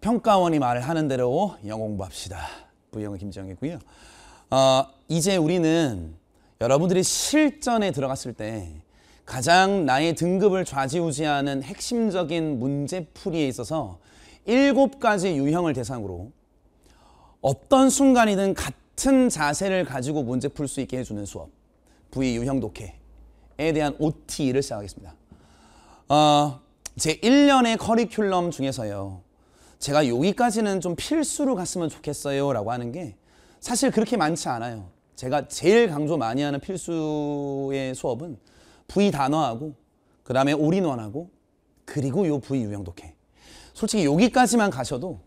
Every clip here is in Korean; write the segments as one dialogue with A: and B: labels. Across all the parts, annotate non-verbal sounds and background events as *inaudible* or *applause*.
A: 평가원이 말을 하는 대로 영 공부합시다. 부영은 김정이고요. 어, 이제 우리는 여러분들이 실전에 들어갔을 때 가장 나의 등급을 좌지우지하는 핵심적인 문제풀이에 있어서 일곱 가지 유형을 대상으로 어떤 순간이든 같은 자세를 가지고 문제 풀 수 있게 해주는 수업 V 유형 독해에 대한 OT를 시작하겠습니다. 어, 제 1년의 커리큘럼 중에서요. 제가 여기까지는 좀 필수로 갔으면 좋겠어요 라고 하는 게 사실 그렇게 많지 않아요. 제가 제일 강조 많이 하는 필수의 수업은 V 단어하고 그 다음에 올인원하고 그리고 요 V 유형 독해. 솔직히 여기까지만 가셔도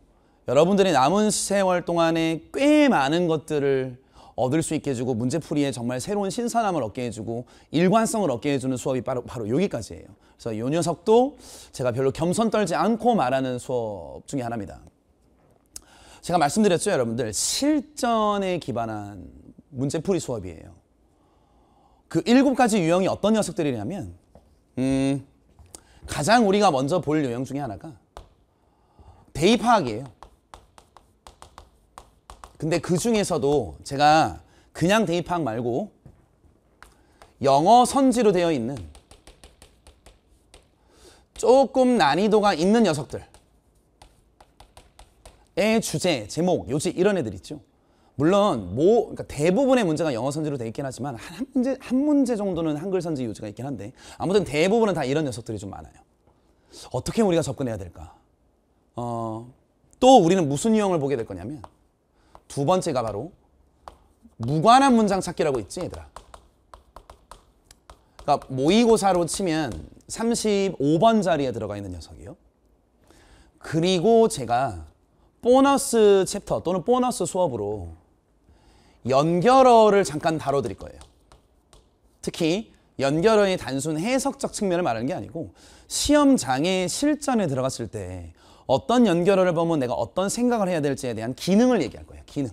A: 여러분들이 남은 세월 동안에 꽤 많은 것들을 얻을 수 있게 해주고 문제풀이에 정말 새로운 신선함을 얻게 해주고 일관성을 얻게 해주는 수업이 바로, 바로 여기까지예요. 그래서 이 녀석도 제가 별로 겸손 떨지 않고 말하는 수업 중에 하나입니다. 제가 말씀드렸죠 여러분들 실전에 기반한 문제풀이 수업이에요. 그 일곱 가지 유형이 어떤 녀석들이냐면 음, 가장 우리가 먼저 볼 유형 중에 하나가 대입 파악이에요. 근데 그 중에서도 제가 그냥 대입학 말고 영어 선지로 되어 있는 조금 난이도가 있는 녀석들의 주제, 제목, 요지 이런 애들 있죠. 물론 뭐 그러니까 대부분의 문제가 영어 선지로 되어 있긴 하지만 한 문제 한 문제 정도는 한글 선지 요지가 있긴 한데 아무튼 대부분은 다 이런 녀석들이 좀 많아요. 어떻게 우리가 접근해야 될까? 어, 또 우리는 무슨 유형을 보게 될 거냐면 두 번째가 바로 무관한 문장 찾기라고 있지 얘들아. 그러니까 모의고사로 치면 35번 자리에 들어가 있는 녀석이요. 그리고 제가 보너스 챕터 또는 보너스 수업으로 연결어를 잠깐 다뤄드릴 거예요. 특히 연결어의 단순 해석적 측면을 말하는 게 아니고 시험장에 실전에 들어갔을 때 어떤 연결어를 보면 내가 어떤 생각을 해야 될지에 대한 기능을 얘기할 거예요. 기능.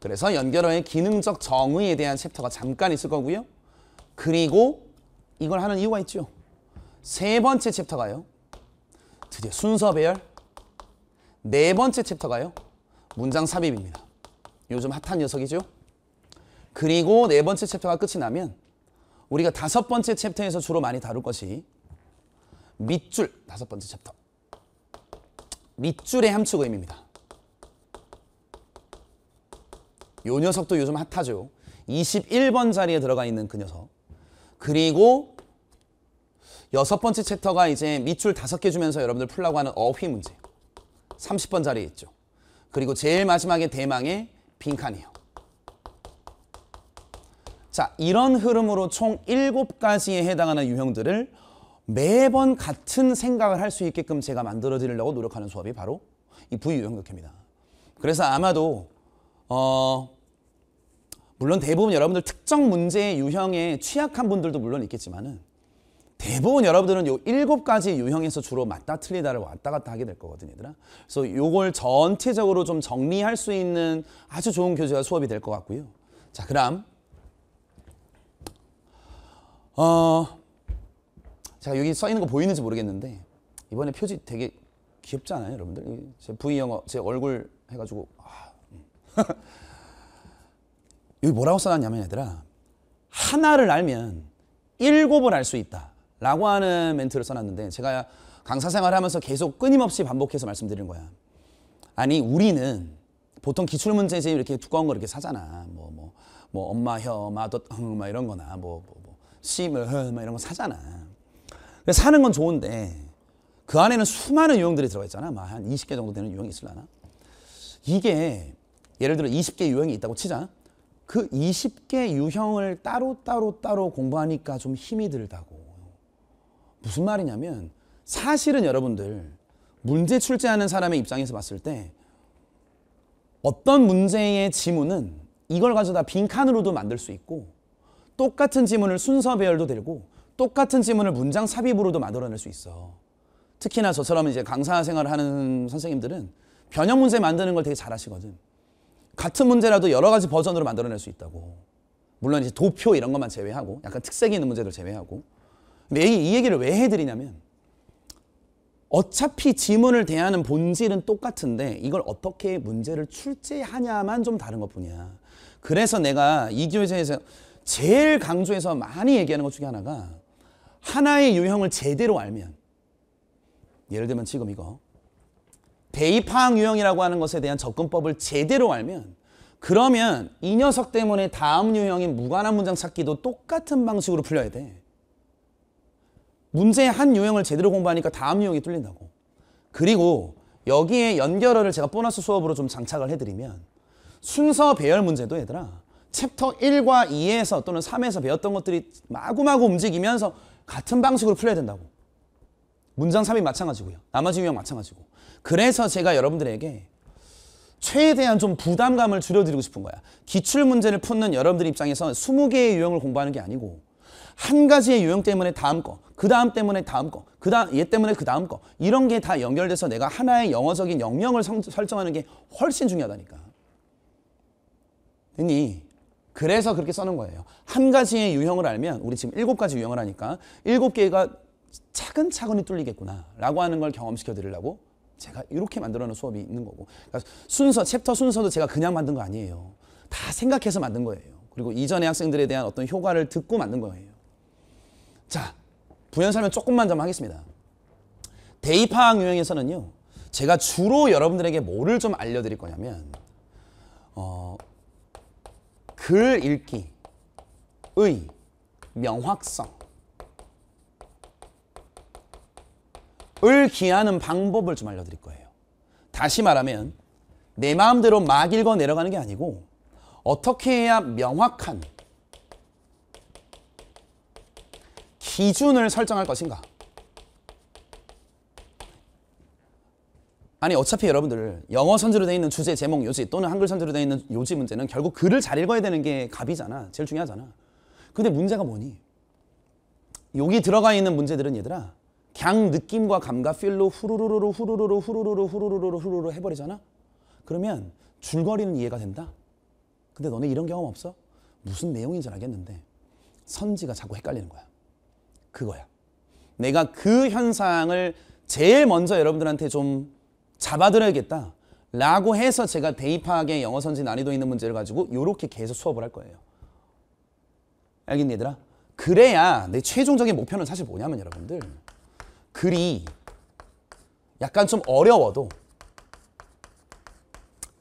A: 그래서 연결어의 기능적 정의에 대한 챕터가 잠깐 있을 거고요. 그리고 이걸 하는 이유가 있죠. 세 번째 챕터가요. 드디어 순서 배열. 네 번째 챕터가요. 문장 삽입입니다. 요즘 핫한 녀석이죠. 그리고 네 번째 챕터가 끝이 나면 우리가 다섯 번째 챕터에서 주로 많이 다룰 것이 밑줄 다섯 번째 챕터. 밑줄의 함축 의미입니다. 요 녀석도 요즘 핫하죠. 21번 자리에 들어가 있는 그 녀석. 그리고 여섯 번째 챕터가 이제 밑줄 다섯 개 주면서 여러분들 풀라고 하는 어휘 문제. 30번 자리에 있죠. 그리고 제일 마지막에 대망의 빈칸이요 자, 이런 흐름으로 총 7가지에 해당하는 유형들을 매번 같은 생각을 할 수 있게끔 제가 만들어 드리려고 노력하는 수업이 바로 이부유형극입니다 그래서 아마도 어 물론 대부분 여러분들 특정 문제 유형에 취약한 분들도 물론 있겠지만은 대부분 여러분들은 요 일곱 가지 유형에서 주로 맞다 틀리다를 왔다 갔다 하게 될 거거든요, 얘들아. 그래서 요걸 전체적으로 좀 정리할 수 있는 아주 좋은 교재와 수업이 될 것 같고요. 자, 그럼 어 제가 여기 써 있는 거 보이는지 모르겠는데 이번에 표지 되게 귀엽지 않아요, 여러분들? 제 V 영어 제 얼굴 해가지고 아, 음. *laughs* 여기 뭐라고 써놨냐면 얘들아 하나를 알면 일곱을 알 수 있다라고 하는 멘트를 써놨는데 제가 강사 생활하면서 계속 끊임없이 반복해서 말씀드리는 거야. 아니 우리는 보통 기출문제집 이렇게 두꺼운 거 이렇게 사잖아. 뭐, 뭐, 뭐 엄마 혀, 마더, 막 이런 거나 뭐, 뭐, 뭐, 심을, 뭐, 막 이런 거 사잖아. 사는 건 좋은데 그 안에는 수많은 유형들이 들어가 있잖아. 한 20개 정도 되는 유형이 있을라나 이게 예를 들어 20개 유형이 있다고 치자. 그 20개 유형을 따로따로 따로, 따로 공부하니까 좀 힘이 들다고. 무슨 말이냐면 사실은 여러분들 문제 출제하는 사람의 입장에서 봤을 때 어떤 문제의 지문은 이걸 가져다 빈칸으로도 만들 수 있고 똑같은 지문을 순서 배열도 고 똑같은 지문을 문장 삽입으로도 만들어낼 수 있어. 특히나 저처럼 이제 강사 생활을 하는 선생님들은 변형 문제 만드는 걸 되게 잘하시거든. 같은 문제라도 여러 가지 버전으로 만들어낼 수 있다고. 물론 이제 도표 이런 것만 제외하고 약간 특색 있는 문제들 제외하고. 근데 이 얘기를 왜 해드리냐면 어차피 지문을 대하는 본질은 똑같은데 이걸 어떻게 문제를 출제하냐만 좀 다른 것뿐이야. 그래서 내가 이 교재에서 제일 강조해서 많이 얘기하는 것 중에 하나가 하나의 유형을 제대로 알면 예를 들면 지금 이거 대입항 유형이라고 하는 것에 대한 접근법을 제대로 알면 그러면 이 녀석 때문에 다음 유형인 무관한 문장 찾기도 똑같은 방식으로 풀려야 돼. 문제의 한 유형을 제대로 공부하니까 다음 유형이 뚫린다고. 그리고 여기에 연결어를 제가 보너스 수업으로 좀 장착을 해드리면 순서 배열 문제도 얘들아 챕터 1과 2에서 또는 3에서 배웠던 것들이 마구마구 움직이면서 같은 방식으로 풀어야 된다고. 문장 3이 마찬가지고요. 나머지 유형 마찬가지고. 그래서 제가 여러분들에게 최대한 좀 부담감을 줄여드리고 싶은 거야. 기출문제를 푸는 여러분들 입장에서 20개의 유형을 공부하는 게 아니고 한 가지의 유형 때문에 다음 거, 그 다음 때문에 다음 거, 그 다음 얘 때문에 그 다음 거 이런 게 다 연결돼서 내가 하나의 영어적인 영역을 성, 설정하는 게 훨씬 중요하다니까. 됐니? 그래서 그렇게 써는 거예요. 한 가지의 유형을 알면 우리 지금 일곱 가지 유형을 하니까 일곱 개가 차근차근히 뚫리겠구나 라고 하는 걸 경험시켜 드리려고 제가 이렇게 만들어 놓은 수업이 있는 거고 그러니까 순서 챕터 순서도 제가 그냥 만든 거 아니에요. 다 생각해서 만든 거예요. 그리고 이전의 학생들에 대한 어떤 효과를 듣고 만든 거예요. 자, 부연 설명 조금만 좀 하겠습니다. 대입학 유형에서는요. 제가 주로 여러분들에게 뭐를 좀 알려드릴 거냐면 어, 글 읽기의 명확성 을 기하는 방법을 좀 알려드릴 거예요. 다시 말하면 내 마음대로 막 읽어 내려가는 게 아니고 어떻게 해야 명확한 기준을 설정할 것인가 아니 어차피 여러분들 영어 선지로 되어 있는 주제 제목 요지 또는 한글 선지로 되어 있는 요지 문제는 결국 글을 잘 읽어야 되는 게 갑이잖아 제일 중요하잖아 근데 문제가 뭐니 여기 들어가 있는 문제들은 얘들아 그냥 느낌과 감각 필로 후루루루루 후루루루 후루루루 후루루루 후루루 해버리잖아 그러면 줄거리는 이해가 된다 근데 너네 이런 경험 없어? 무슨 내용인지 알겠는데 선지가 자꾸 헷갈리는 거야 그거야 내가 그 현상을 제일 먼저 여러분들한테 좀 잡아들어야겠다. 라고 해서 제가 대입학의 영어 선지 난이도 있는 문제를 가지고 이렇게 계속 수업을 할 거예요. 알겠니 얘들아? 그래야 내 최종적인 목표는 사실 뭐냐면 여러분들 글이 약간 좀 어려워도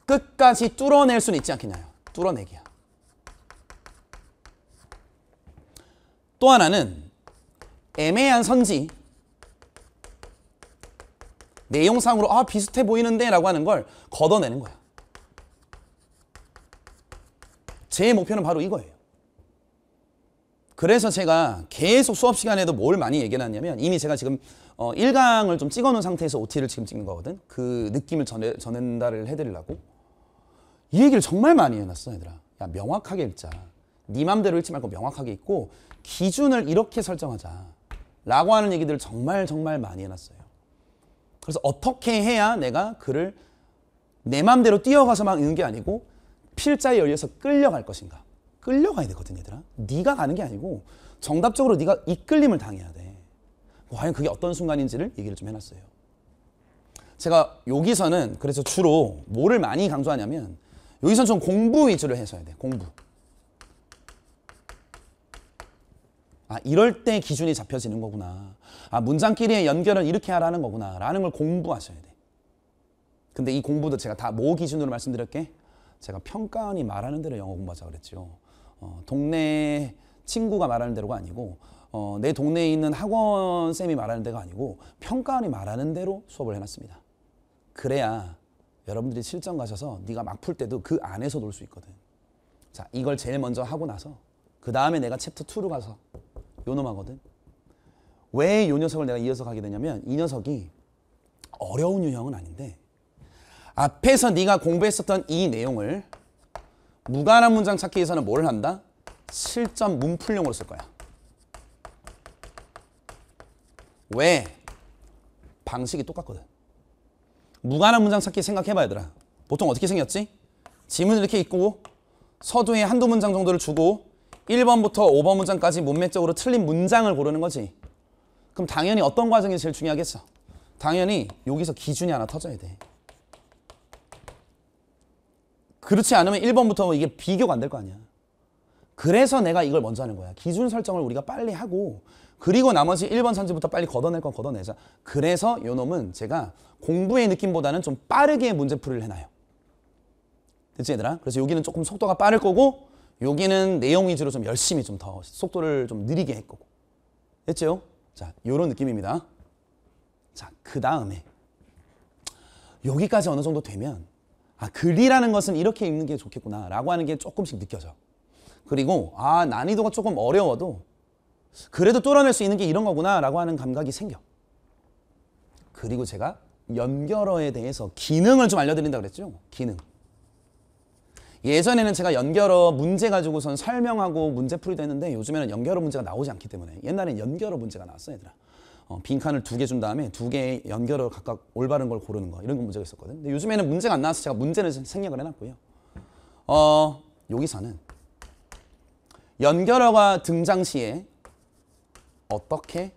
A: 끝까지 뚫어낼 수는 있지 않겠냐요. 뚫어내기야. 또 하나는 애매한 선지 내용상으로 아 비슷해 보이는데 라고 하는 걸 걷어내는 거야. 제 목표는 바로 이거예요. 그래서 제가 계속 수업 시간에도 뭘 많이 얘기해놨냐면 이미 제가 지금 어, 1강을 좀 찍어놓은 상태에서 OT를 지금 찍는 거거든. 그 느낌을 전해, 전달을 해 해드리려고. 이 얘기를 정말 많이 해놨어 얘들아. 야 명확하게 읽자. 네 맘대로 읽지 말고 명확하게 읽고 기준을 이렇게 설정하자. 라고 하는 얘기들을 정말 정말 많이 해놨어요. 그래서 어떻게 해야 내가 그를 내 마음대로 뛰어가서 막 읽는 게 아니고 필자에 열려서 끌려갈 것인가. 끌려가야 되거든 얘들아. 네가 가는 게 아니고 정답적으로 네가 이끌림을 당해야 돼. 과연 그게 어떤 순간인지를 얘기를 좀 해놨어요. 제가 여기서는 그래서 주로 뭐를 많이 강조하냐면 여기서는 좀 공부 위주로 해서 해야 돼. 공부. 아 이럴 때 기준이 잡혀지는 거구나. 아 문장끼리의 연결을 이렇게 하라는 거구나. 라는 걸 공부하셔야 돼. 근데 이 공부도 제가 다뭐 기준으로 말씀드렸게? 제가 평가원이 말하는 대로 영어 공부하자 그랬죠. 어, 동네 친구가 말하는 대로가 아니고 어, 내 동네에 있는 학원 쌤이 말하는 데가 아니고 평가원이 말하는 대로 수업을 해놨습니다. 그래야 여러분들이 실전 가셔서 네가 막 풀 때도 그 안에서 놀 수 있거든. 자 이걸 제일 먼저 하고 나서 그 다음에 내가 챕터 2로 가서 요 놈하거든. 왜 요 녀석을 내가 이어서 가게 되냐면 이 녀석이 어려운 유형은 아닌데 앞에서 네가 공부했었던 이 내용을 무관한 문장 찾기 위해서는 뭘 한다? 실전 문풀용으로 쓸 거야. 왜? 방식이 똑같거든. 무관한 문장 찾기 생각해봐 얘들아. 보통 어떻게 생겼지? 지문 이렇게 있고 서두에 한두 문장 정도를 주고 1번부터 5번 문장까지 문맥적으로 틀린 문장을 고르는 거지. 그럼 당연히 어떤 과정이 제일 중요하겠어? 당연히 여기서 기준이 하나 터져야 돼. 그렇지 않으면 1번부터 뭐 이게 비교가 안 될 거 아니야. 그래서 내가 이걸 먼저 하는 거야. 기준 설정을 우리가 빨리 하고 그리고 나머지 1번 산지부터 빨리 걷어낼 건 걷어내자. 그래서 요 놈은 제가 공부의 느낌보다는 좀 빠르게 문제풀이를 해놔요. 됐지 얘들아? 그래서 여기는 조금 속도가 빠를 거고 여기는 내용 위주로 좀 열심히 좀 더 속도를 좀 느리게 했고 됐죠? 자, 요런 느낌입니다. 자, 그 다음에 여기까지 어느 정도 되면 아, 글이라는 것은 이렇게 읽는 게 좋겠구나 라고 하는 게 조금씩 느껴져. 그리고 아, 난이도가 조금 어려워도 그래도 뚫어낼 수 있는 게 이런 거구나 라고 하는 감각이 생겨. 그리고 제가 연결어에 대해서 기능을 좀 알려드린다 그랬죠? 기능. 예전에는 제가 연결어 문제 가지고선 설명하고 문제풀이도 했는데 요즘에는 연결어 문제가 나오지 않기 때문에 옛날엔 연결어 문제가 나왔어 얘들아 어, 빈칸을 두 개 준 다음에 두 개의 연결어 각각 올바른 걸 고르는 거 이런 거 문제가 있었거든 근데 요즘에는 문제가 안 나와서 제가 문제를 생략을 해놨고요 어 여기서는 연결어가 등장 시에 어떻게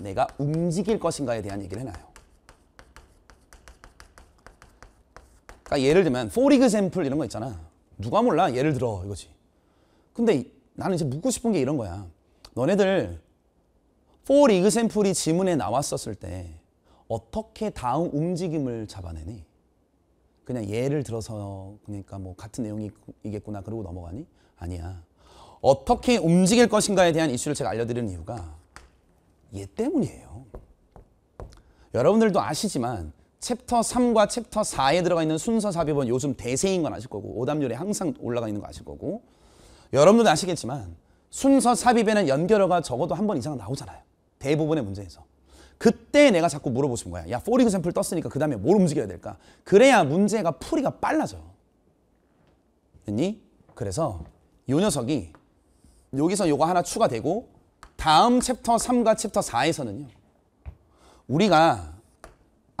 A: 내가 움직일 것인가에 대한 얘기를 해놔요 그러니까 예를 들면 for example 이런 거 있잖아. 누가 몰라 예를 들어 이거지. 근데 나는 이제 묻고 싶은 게 이런 거야. 너네들 for example이 지문에 나왔었을 때 어떻게 다음 움직임을 잡아내니? 그냥 예를 들어서 그러니까 뭐 같은 내용이겠구나 그러고 넘어가니? 아니야. 어떻게 움직일 것인가에 대한 이슈를 제가 알려드리는 이유가 얘 때문이에요. 여러분들도 아시지만 챕터 3과 챕터 4에 들어가 있는 순서 삽입은 요즘 대세인 건 아실 거고 오답률이 항상 올라가 있는 거 아실 거고 여러분도 아시겠지만 순서 삽입에는 연결어가 적어도 한 번 이상 나오잖아요. 대부분의 문제에서. 그때 내가 자꾸 물어보신 거야. 야, 포리그 샘플 떴으니까 그 다음에 뭘 움직여야 될까? 그래야 문제가 풀이가 빨라져요. 됐니? 그래서 요 녀석이 여기서 요거 하나 추가되고 다음 챕터 3과 챕터 4에서는요. 우리가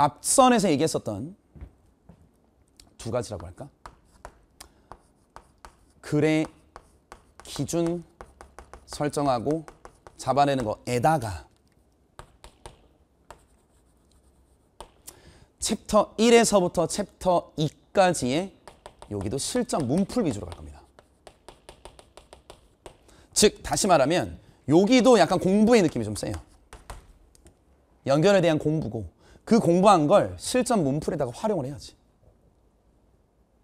A: 앞선에서 얘기했었던 두 가지라고 할까? 글의 기준 설정하고 잡아내는 거에다가 챕터 1에서부터 챕터 2까지의 여기도 실전 문풀 위주로 갈 겁니다. 즉 다시 말하면 여기도 약간 공부의 느낌이 좀 세요. 연결에 대한 공부고 그 공부한 걸 실전 문풀에다가 활용을 해야지.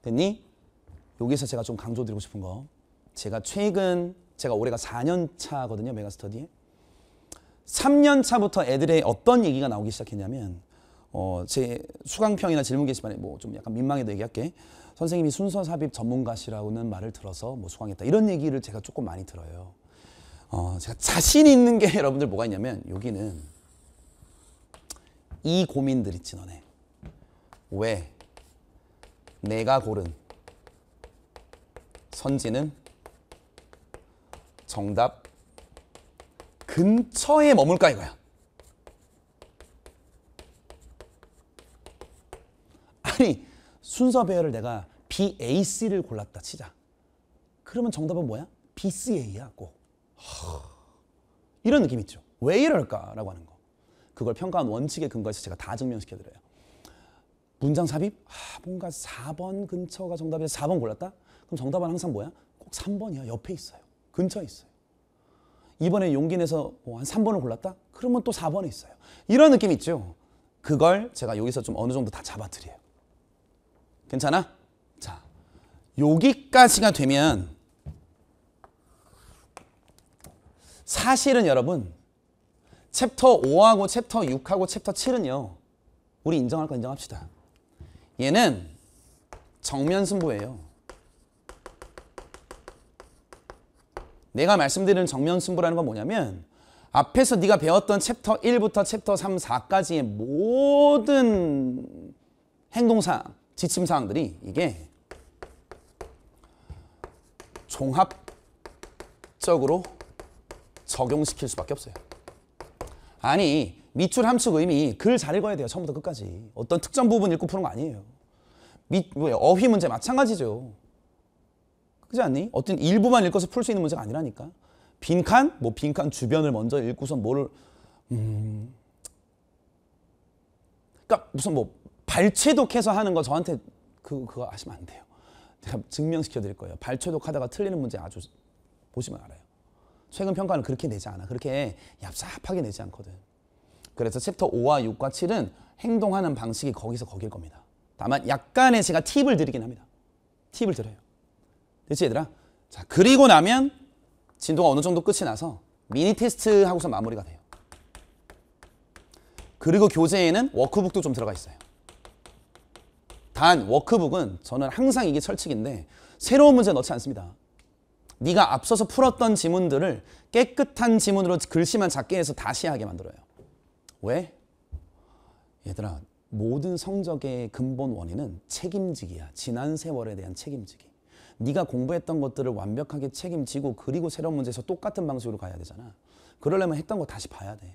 A: 됐니? 여기서 제가 좀 강조드리고 싶은 거. 제가 최근, 제가 올해가 4년 차거든요, 메가스터디에. 3년 차부터 애들의 어떤 얘기가 나오기 시작했냐면, 어, 제 수강평이나 질문 게시판에 뭐 좀 약간 민망해도 얘기할게. 선생님이 순서 삽입 전문가시라고는 말을 들어서 뭐 수강했다. 이런 얘기를 제가 조금 많이 들어요. 어, 제가 자신 있는 게 *laughs* 여러분들 뭐가 있냐면, 여기는 이 고민들 있지 너네. 왜 내가 고른 선지는 정답 근처에 머물까 이거야. 아니 순서 배열을 내가 BAC를 골랐다 치자. 그러면 정답은 뭐야? BCA야 꼭. 이런 느낌 있죠. 왜 이럴까라고 하는 거 그걸 평가한 원칙에 근거해서 제가 다 증명시켜드려요. 문장 삽입? 아, 뭔가 4번 근처가 정답이어 4번 골랐다? 그럼 정답은 항상 뭐야? 꼭 3번이야. 옆에 있어요. 근처에 있어요. 이번에 용기 내서 뭐한 3번을 골랐다? 그러면 또 4번에 있어요. 이런 느낌 있죠? 그걸 제가 여기서 좀 어느 정도 다 잡아드려요. 괜찮아? 자, 여기까지가 되면 사실은 여러분 챕터 5하고 챕터 6하고 챕터 7은요. 우리 인정할 거 인정합시다. 얘는 정면 승부예요. 내가 말씀드리는 정면 승부라는 건 뭐냐면 앞에서 네가 배웠던 챕터 1부터 챕터 3, 4까지의 모든 행동사항, 지침사항들이 이게 종합적으로 적용시킬 수밖에 없어요. 아니 밑줄 함축 의미 글 잘 읽어야 돼요 처음부터 끝까지 어떤 특정 부분 읽고 푸는 거 아니에요 미, 왜, 어휘 문제 마찬가지죠 그지 않니? 어떤 일부만 읽어서 풀 수 있는 문제가 아니라니까 빈칸? 뭐 빈칸 주변을 먼저 읽고서 뭐 음... 그러니까 무슨 뭐 발췌독해서 하는 거 저한테 그, 그거 하시면 안 돼요 제가 증명시켜 드릴 거예요 발췌독하다가 틀리는 문제 아주 보시면 알아요 최근 평가는 그렇게 내지 않아. 그렇게 얍삽하게 내지 않거든. 그래서 챕터 5와 6과 7은 행동하는 방식이 거기서 거길 겁니다. 다만 약간의 제가 팁을 드리긴 합니다. 팁을 드려요. 됐지 얘들아? 자 그리고 나면 진도가 어느 정도 끝이 나서 미니 테스트 하고서 마무리가 돼요. 그리고 교재에는 워크북도 좀 들어가 있어요. 단 워크북은 저는 항상 이게 철칙인데 새로운 문제 넣지 않습니다. 네가 앞서서 풀었던 지문들을 깨끗한 지문으로 글씨만 작게 해서 다시 하게 만들어요. 왜? 얘들아 모든 성적의 근본 원인은 책임지기야. 지난 세월에 대한 책임지기. 네가 공부했던 것들을 완벽하게 책임지고 그리고 새로운 문제에서 똑같은 방식으로 가야 되잖아. 그러려면 했던 거 다시 봐야 돼.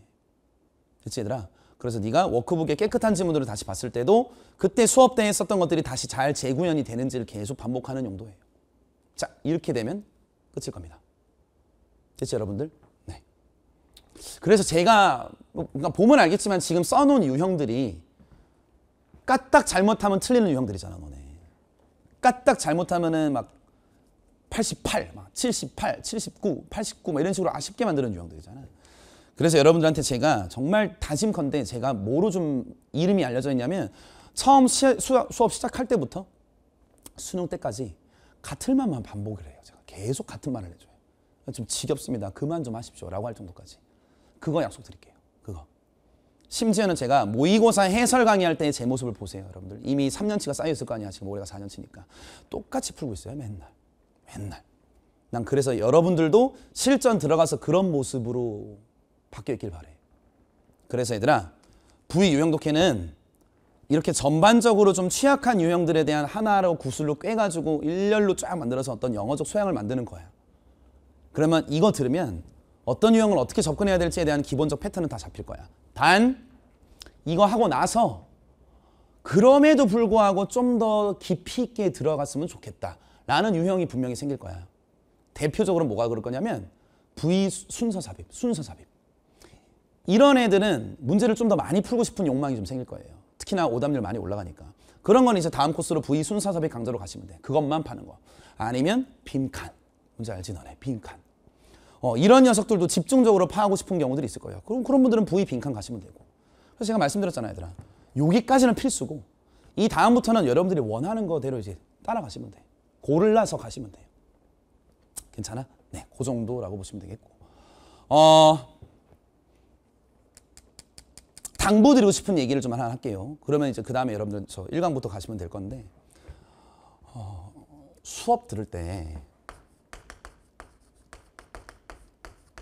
A: 그치 얘들아? 그래서 네가 워크북에 깨끗한 지문들을 다시 봤을 때도 그때 수업 때 했었던 것들이 다시 잘 재구현이 되는지를 계속 반복하는 용도예요. 자 이렇게 되면 끝일 겁니다. 됐죠 여러분들? 네. 그래서 제가 뭐, 그러니까 보면 알겠지만 지금 써놓은 유형들이 까딱 잘못하면 틀리는 유형들이잖아 너네. 까딱 잘못하면은 막 88, 막 78, 79, 89막 이런 식으로 아쉽게 만드는 유형들이잖아. 그래서 여러분들한테 제가 정말 다짐컨대 제가 뭐로 좀 이름이 알려져 있냐면 처음 시, 수업 시작할 때부터 수능 때까지 같은 말만 반복을 해요. 계속 같은 말을 해줘요. 좀 지겹습니다. 그만 좀 하십시오. 라고 할 정도까지. 그거 약속드릴게요. 그거. 심지어는 제가 모의고사 해설 강의할 때 제 모습을 보세요. 여러분들. 이미 3년치가 쌓여있을 거 아니야. 지금 올해가 4년치니까. 똑같이 풀고 있어요. 맨날. 맨날. 난 그래서 여러분들도 실전 들어가서 그런 모습으로 바뀌어 있길 바래. 그래서 얘들아, 부의 유형 독해는 이렇게 전반적으로 좀 취약한 유형들에 대한 하나로 구슬로 꿰가지고 일렬로 쫙 만들어서 어떤 영어적 소양을 만드는 거야. 그러면 이거 들으면 어떤 유형을 어떻게 접근해야 될지에 대한 기본적 패턴은 다 잡힐 거야. 단 이거 하고 나서 그럼에도 불구하고 좀 더 깊이 있게 들어갔으면 좋겠다. 라는 유형이 분명히 생길 거야. 대표적으로 뭐가 그럴 거냐면 부 순서 삽입, 순서 삽입. 이런 애들은 문제를 좀 더 많이 풀고 싶은 욕망이 좀 생길 거예요. 특히나 오답률 많이 올라가니까. 그런 건 이제 다음 코스로 부위 순사 섭입 강좌로 가시면 돼. 그것만 파는 거. 아니면 빈칸. 뭔지 알지 너네. 빈칸. 어, 이런 녀석들도 집중적으로 파하고 싶은 경우들이 있을 거예요. 그럼 그런 분들은 V 빈칸 가시면 되고. 그래서 제가 말씀드렸잖아요, 얘들아. 여기까지는 필수고 이 다음부터는 여러분들이 원하는 거대로 이제 따라가시면 돼. 고를라서 가시면 돼요. 괜찮아? 네, 그 정도라고 보시면 되겠고. 어, 당부드리고 싶은 얘기를 좀 하나 할게요. 그러면 이제 그 다음에 여러분들 저 1강부터 가시면 될 건데 어, 수업 들을 때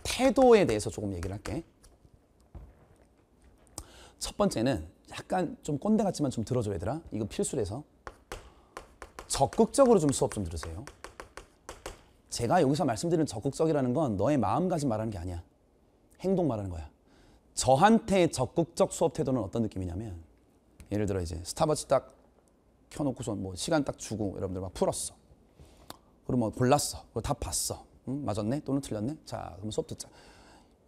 A: 태도에 대해서 조금 얘기를 할게. 첫 번째는 약간 좀 꼰대 같지만 좀 들어줘 얘들아. 이거 필수래서. 적극적으로 좀 수업 좀 들으세요. 제가 여기서 말씀드리는 적극적이라는 건 너의 마음가짐 말하는 게 아니야. 행동 말하는 거야. 저한테 적극적 수업 태도는 어떤 느낌이냐면 예를 들어 이제 스타벅스 딱 켜놓고서 뭐 시간 딱 주고 여러분들 막 풀었어. 그리고 뭐 골랐어. 그리고 다 봤어. 음, 맞았네? 또는 틀렸네? 자, 그럼 수업 듣자.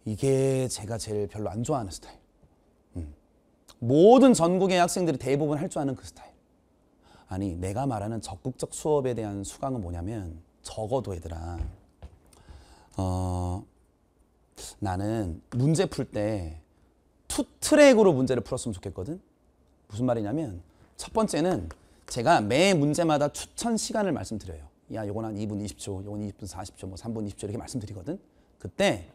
A: 이게 제가 제일 별로 안 좋아하는 스타일. 음. 모든 전국의 학생들이 대부분 할 줄 아는 그 스타일. 아니, 내가 말하는 적극적 수업에 대한 수강은 뭐냐면 적어도 얘들아. 어, 나는 문제 풀 때 투 트랙으로 문제를 풀었으면 좋겠거든. 무슨 말이냐면 첫 번째는 제가 매 문제마다 추천 시간을 말씀드려요. 야, 요건 한 2분 20초, 요건 20분 40초, 뭐 3분 20초 이렇게 말씀드리거든. 그때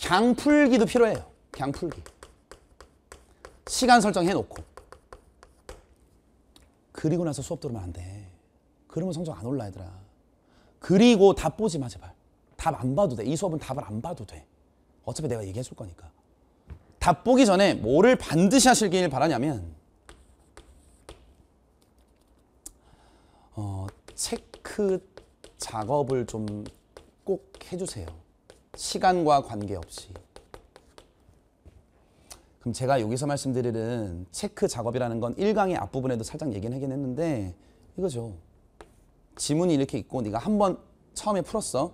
A: 강 풀기도 필요해요. 강 풀기. 시간 설정해 놓고. 그리고 나서 수업 들으면 안 돼. 그러면 성적 안 올라 얘들아. 그리고 답 보지 마 제발. 답안 봐도 돼. 이 수업은 답을 안 봐도 돼. 어차피 내가 얘기해 줄 거니까. 답 보기 전에 뭐를 반드시 하시길 바라냐면 어, 체크 작업을 좀 꼭 해주세요. 시간과 관계없이. 그럼 제가 여기서 말씀드리는 체크 작업이라는 건 1강의 앞부분에도 살짝 얘기는 하긴 했는데 이거죠. 지문이 이렇게 있고 네가 한번 처음에 풀었어.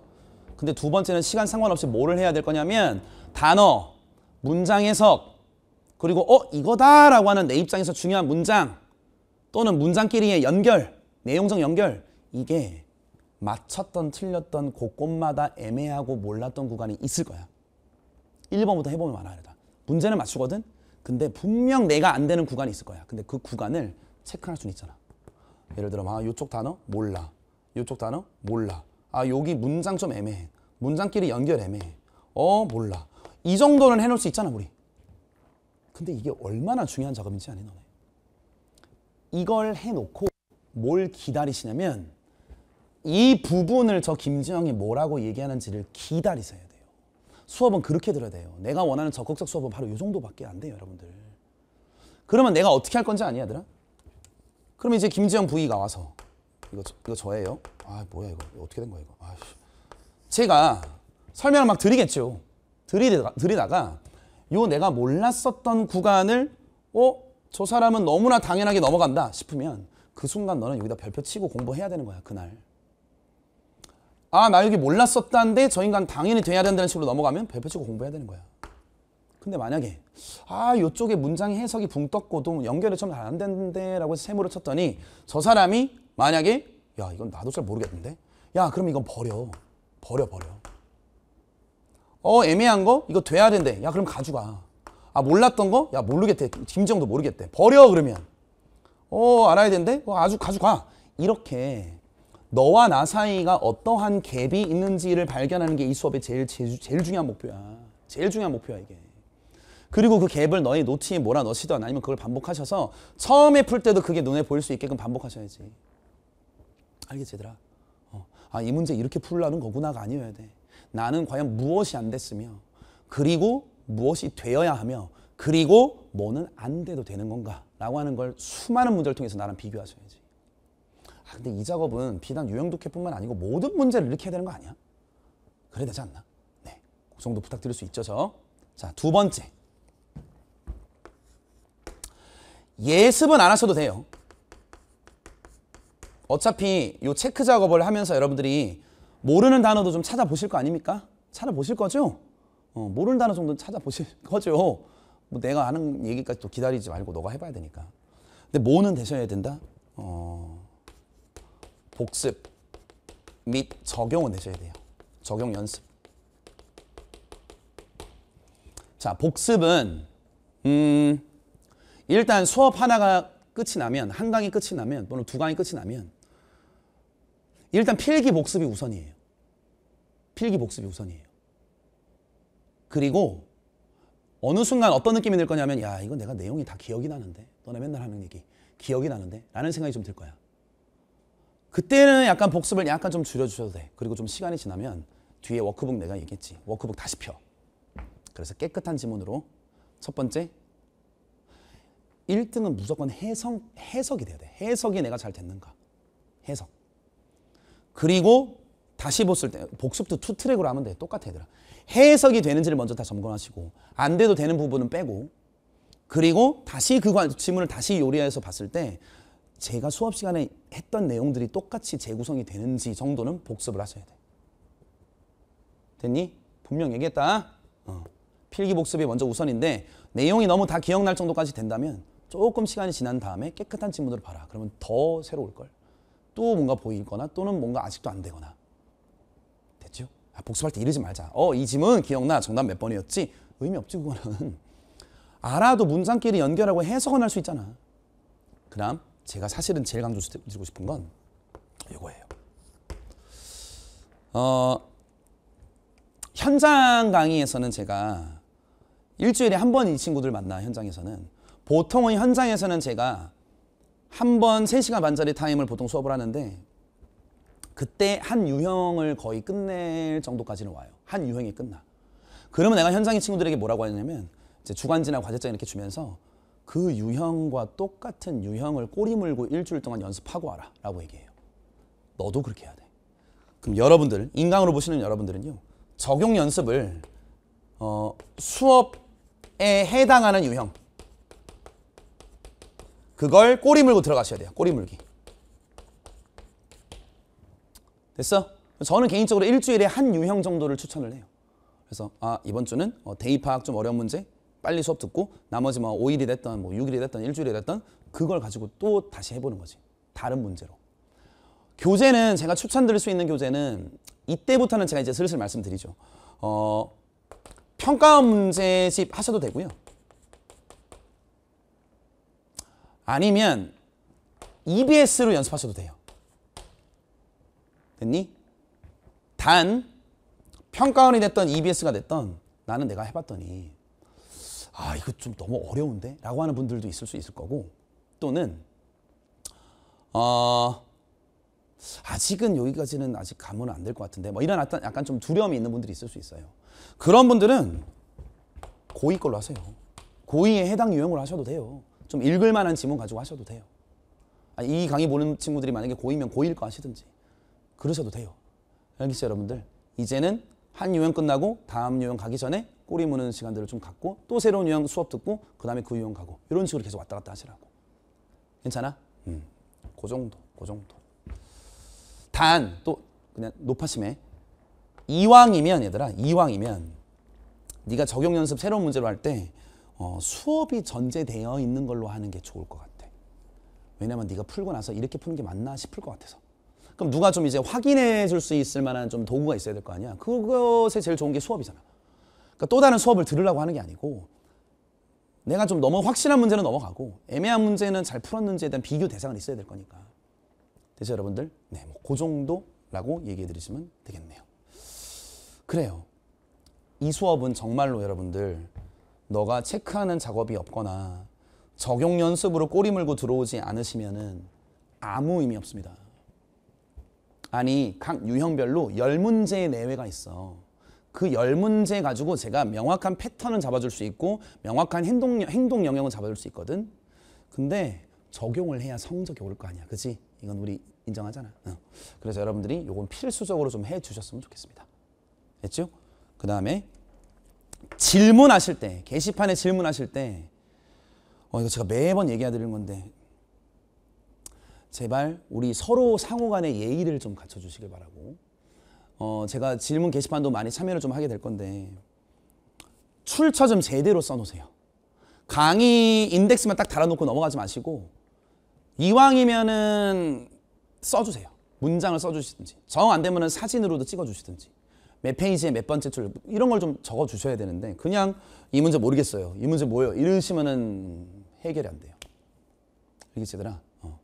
A: 근데 두 번째는 시간 상관없이 뭐를 해야 될 거냐면 단어, 문장 해석, 그리고 어 이거다 라고 하는 내 입장에서 중요한 문장 또는 문장끼리의 연결, 내용적 연결 이게 맞췄던 틀렸던 곳곳마다 애매하고 몰랐던 구간이 있을 거야. 1번부터 해보면 많아야 돼. 문제는 맞추거든? 근데 분명 내가 안 되는 구간이 있을 거야. 근데 그 구간을 체크할 수는 있잖아. 예를 들어 아 요쪽 단어 몰라. 요쪽 단어 몰라. 아 여기 문장 좀 애매해. 문장끼리 연결 애매해. 어 몰라. 이 정도는 해놓을 수 있잖아 우리. 근데 이게 얼마나 중요한 작업인지 아니 너네. 이걸 해놓고 뭘 기다리시냐면 이 부분을 저 김지영이 뭐라고 얘기하는지를 기다리셔야 돼요. 수업은 그렇게 들어야 돼요. 내가 원하는 적극적 수업은 바로 이 정도밖에 안 돼요 여러분들. 그러면 내가 어떻게 할 건지 아니야 얘들아? 그럼 이제 김지영 부위가 와서 이거, 이거 저예요. 아 뭐야 이거 어떻게 된 거야 이거 아씨 제가 설명을 막 드리겠죠 드리다가, 드리다가 요 내가 몰랐었던 구간을 어? 저 사람은 너무나 당연하게 넘어간다 싶으면 그 순간 너는 여기다 별표 치고 공부해야 되는 거야 그날 아 나 여기 몰랐었다는데 저 인간 당연히 돼야 된다는 식으로 넘어가면 별표 치고 공부해야 되는 거야 근데 만약에 아 요쪽에 문장 해석이 붕 떴고도 연결이 좀잘안 된대 라고 세무를 쳤더니 저 사람이 만약에 야, 이건 나도 잘 모르겠는데? 야, 그럼 이건 버려. 버려, 버려. 어, 애매한 거? 이거 돼야 된대. 야, 그럼 가져가. 아, 몰랐던 거? 야, 모르겠대. 김정도 모르겠대. 버려, 그러면. 어, 알아야 된대? 어, 아주 가져가. 이렇게 너와 나 사이가 어떠한 갭이 있는지를 발견하는 게 이 수업의 제일, 제일, 제일 중요한 목표야. 제일 중요한 목표야, 이게. 그리고 그 갭을 너의 노트에 몰아넣으시던 아니면 그걸 반복하셔서 처음에 풀 때도 그게 눈에 보일 수 있게끔 반복하셔야지. 알겠지 얘들아? 어. 아, 이 문제 이렇게 풀라는 거구나가 아니어야 돼. 나는 과연 무엇이 안 됐으며 그리고 무엇이 되어야 하며 그리고 뭐는 안 돼도 되는 건가 라고 하는 걸 수많은 문제를 통해서 나랑 비교하셔야지. 아, 근데 이 작업은 비단 유형독해뿐만 아니고 모든 문제를 이렇게 해야 되는 거 아니야? 그래 되지 않나? 네, 그 정도 부탁드릴 수 있죠, 저. 자, 두 번째. 예습은 안 하셔도 돼요. 어차피 이 체크 작업을 하면서 여러분들이 모르는 단어도 좀 찾아보실 거 아닙니까? 찾아보실 거죠? 어, 모르는 단어 정도 찾아보실 *laughs* 거죠. 뭐 내가 아는 얘기까지 또 기다리지 말고 너가 해봐야 되니까. 근데 뭐는 되셔야 된다? 어, 복습 및 적용은 되셔야 돼요. 적용 연습. 자, 복습은 음, 일단 수업 하나가 끝이 나면 한 강이 끝이 나면 또는 두 강이 끝이 나면 일단 필기 복습이 우선이에요. 필기 복습이 우선이에요. 그리고 어느 순간 어떤 느낌이 들 거냐면 야 이거 내가 내용이 다 기억이 나는데 너네 맨날 하는 얘기 기억이 나는데 라는 생각이 좀 들 거야. 그때는 약간 복습을 약간 좀 줄여주셔도 돼. 그리고 좀 시간이 지나면 뒤에 워크북 내가 얘기했지. 워크북 다시 펴. 그래서 깨끗한 지문으로 첫 번째 1등은 무조건 해석, 해석이 돼야 돼. 해석이 내가 잘 됐는가. 해석. 그리고 다시 봤을 때 복습도 투 트랙으로 하면 돼. 똑같아 얘들아. 해석이 되는지를 먼저 다 점검하시고 안 돼도 되는 부분은 빼고 그리고 다시 그 질문을 다시 요리해서 봤을 때 제가 수업 시간에 했던 내용들이 똑같이 재구성이 되는지 정도는 복습을 하셔야 돼. 됐니? 분명 얘기했다. 어. 필기 복습이 먼저 우선인데 내용이 너무 다 기억날 정도까지 된다면 조금 시간이 지난 다음에 깨끗한 질문으로 봐라. 그러면 더 새로울 걸. 또 뭔가 보이거나 또는 뭔가 아직도 안 되거나 됐죠? 아, 복습할 때 이러지 말자. 어, 이 짐은 기억나. 정답 몇 번이었지? 의미 없지 그거는. *laughs* 알아도 문장끼리 연결하고 해석은 할수 있잖아. 그다음 제가 사실은 제일 강조드리고 싶은 건 이거예요. 어, 현장 강의에서는 제가 일주일에 한 번 이 친구들 만나 현장에서는 보통은 현장에서는 제가 한번 3시간 반짜리 타임을 보통 수업을 하는데 그때 한 유형을 거의 끝낼 정도까지는 와요. 한 유형이 끝나. 그러면 내가 현장의 친구들에게 뭐라고 하냐면 이제 주간지나 과제장 이렇게 주면서 그 유형과 똑같은 유형을 꼬리 물고 일주일 동안 연습하고 와라 라고 얘기해요. 너도 그렇게 해야 돼. 그럼 여러분들, 인강으로 보시는 여러분들은요. 적용 연습을 어, 수업에 해당하는 유형 그걸 꼬리 물고 들어가셔야 돼요. 꼬리 물기. 됐어? 저는 개인적으로 일주일에 한 유형 정도를 추천을 해요. 그래서 아 이번 주는 어, 데이 파악 좀 어려운 문제 빨리 수업 듣고 나머지 뭐 5일이 됐던 뭐 6일이 됐던 일주일이 됐던 그걸 가지고 또 다시 해보는 거지. 다른 문제로. 교재는 제가 추천드릴 수 있는 교재는 이때부터는 제가 이제 슬슬 말씀드리죠. 어, 평가 문제집 하셔도 되고요. 아니면 EBS로 연습하셔도 돼요. 됐니? 단 평가원이 됐던 EBS가 됐던 나는 내가 해봤더니 아 이거 좀 너무 어려운데? 라고 하는 분들도 있을 수 있을 거고 또는 어 아직은 여기까지는 아직 가면 안 될 것 같은데 뭐 이런 약간 좀 두려움이 있는 분들이 있을 수 있어요. 그런 분들은 고의 걸로 하세요. 고의에 해당 유형으 하셔도 돼요. 좀 읽을 만한 지문 가지고 하셔도 돼요. 아, 이 강의 보는 친구들이 만약에 고이면 고일 거 하시든지 그러셔도 돼요. 알겠죠 여러분들? 이제는 한 유형 끝나고 다음 유형 가기 전에 꼬리 무는 시간들을 좀 갖고 또 새로운 유형 수업 듣고 그 다음에 그 유형 가고 이런 식으로 계속 왔다 갔다 하시라고. 괜찮아? 음. 그 정도, 그 정도. 단, 또 그냥 높아심에 이왕이면 얘들아, 이왕이면 네가 적용 연습 새로운 문제로 할때 어, 수업이 전제되어 있는 걸로 하는 게 좋을 것 같아. 왜냐면 네가 풀고 나서 이렇게 푸는 게 맞나 싶을 것 같아서. 그럼 누가 좀 이제 확인해 줄 수 있을 만한 좀 도구가 있어야 될 거 아니야. 그것에 제일 좋은 게 수업이잖아. 그러니까 또 다른 수업을 들으려고 하는 게 아니고 내가 좀 너무 확실한 문제는 넘어가고 애매한 문제는 잘 풀었는지에 대한 비교 대상은 있어야 될 거니까. 그래서 여러분들? 네, 뭐그 정도라고 얘기해 드리시면 되겠네요. 그래요. 이 수업은 정말로 여러분들 너가 체크하는 작업이 없거나 적용 연습으로 꼬리 물고 들어오지 않으시면 아무 의미 없습니다. 아니 각 유형별로 10문제 내외가 있어. 그 10문제 가지고 제가 명확한 패턴은 잡아줄 수 있고 명확한 행동, 행동 영역은 잡아줄 수 있거든. 근데 적용을 해야 성적이 오거 아니야. 그지 이건 우리 인정하잖아. 어. 그래서 여러분들이 요건 필수적으로 좀 해주셨으면 좋겠습니다. 됐죠? 그 다음에 질문하실 때 게시판에 질문하실 때 어, 이거 제가 매번 얘기해드리는 건데 제발 우리 서로 상호 간의 예의를 좀 갖춰주시길 바라고 어, 제가 질문 게시판도 많이 참여를 좀 하게 될 건데 출처 좀 제대로 써놓으세요 강의 인덱스만 딱 달아놓고 넘어가지 마시고 이왕이면은 써주세요 문장을 써주시든지 정 안 되면 사진으로도 찍어주시든지 몇 페이지에 몇 번째 줄 이런 걸 좀 적어 주셔야 되는데 그냥 이 문제 모르겠어요. 이 문제 뭐예요? 이러시면은 해결이 안 돼요. 알겠지더라? 어.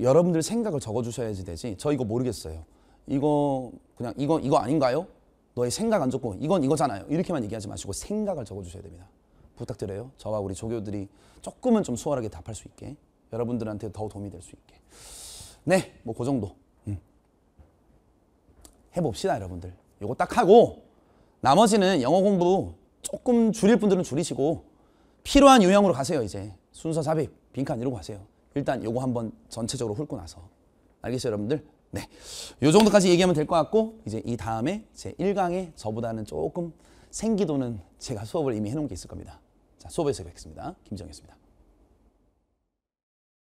A: 여러분들 생각을 적어 주셔야지 되지. 저 이거 모르겠어요. 이거 그냥 이거 이거 아닌가요? 너의 생각 안 좋고 이건 이거잖아요. 이렇게만 얘기하지 마시고 생각을 적어 주셔야 됩니다. 부탁드려요. 저와 우리 조교들이 조금은 좀 수월하게 답할 수 있게 여러분들한테 더 도움이 될 수 있게. 네, 뭐 그 정도. 음. 해봅시다, 여러분들. 요거 딱 하고 나머지는 영어 공부 조금 줄일 분들은 줄이시고 필요한 유형으로 가세요 이제 순서 삽입 빈칸 이러고 가세요 일단 요거 한번 전체적으로 훑고 나서 알겠어요 여러분들? 네, 요 정도까지 얘기하면 될 것 같고 이제 이 다음에 제 1강에 저보다는 조금 생기도는 제가 수업을 이미 해놓은 게 있을 겁니다 자 수업에서 뵙겠습니다 김정희었습니다